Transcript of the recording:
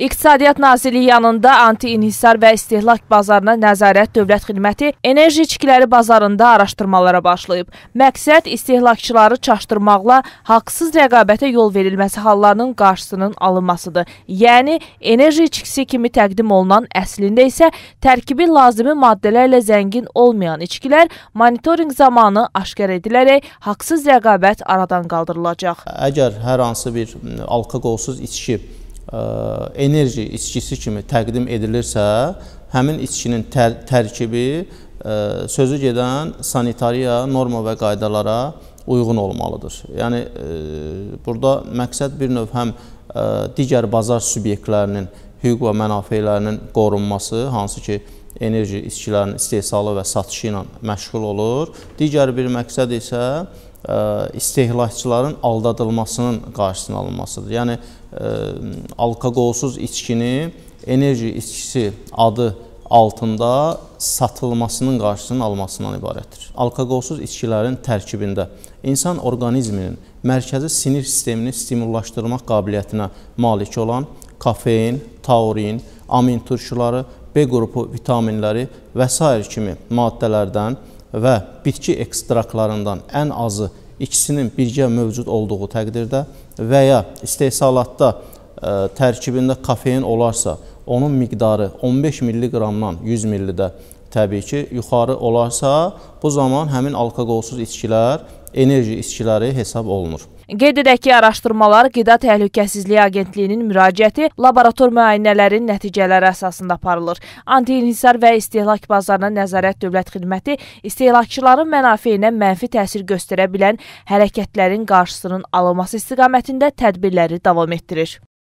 İqtisadiyyat Nazirliyi yanında anti-inhisar və istehlak bazarına nəzarət dövlət xidməti enerji içkiləri bazarında araşdırmalara başlayıb. Məqsəd istehlakçıları çaşdırmaqla haqsız rəqabətə yol verilməsi hallarının qarşısının alınmasıdır. Yəni, enerji içkisi kimi təqdim olunan əslində isə tərkibi lazımi maddələrlə zəngin olmayan içkilər monitorinq zamanı aşkar edilərək haqsız rəqabət aradan qaldırılacaq. Əgər hər hansı bir alkoqolsuz içki enerji içkisi kimi təqdim edilirsə, həmin içkinin tər tərkibi ə, sözü gedən sanitariya norma və qaydalara uyğun olmalıdır. Yəni ə, burada məqsəd bir növ həm ə, digər bazar subyektlərinin hüquq və mənafelərinin qorunması, hansı ki enerji içkilərinin istehsalı və satışı ilə məşğul olur. Digər bir məqsəd isə istehlakçıların aldadılmasının qarşısının alınmasıdır. Yəni alkoqolsuz içkini enerji içkisi adı altında satılmasının qarşısının almasından ibarətdir. Alkoqolsuz içkilərin tərkibində insan orqanizminin mərkəzi sinir sistemini stimullaşdırmaq qabiliyyətinə malik olan kofein, taurin, amin turşuları, B qrupu vitaminləri və s. kimi maddələrdən və bitki ekstraktlarından ən azı ikisinin birgə mövcud olduğu təqdirdə və ya istehsalatda ə, e, tərkibində kofein olarsa, onun miqdarı 15 milliqramdan 100 millidə təbii ki, yuxarı olarsa, bu zaman həmin alkoqolsuz içkilər enerji içkiləri hesab olunur. Qeyd edək ki, araşdırmalar Qida Təhlükəsizliyi Agentliyinin müraciəti laborator müayinələrin nəticələri əsasında aparılır. Antiinhisar və istehlak bazarına nəzarət dövlət xidməti istehlakçıların mənafeyinə mənfi təsir göstərə bilən hərəkətlərin qarşısının alınması istiqamətində tədbirləri davam etdirir.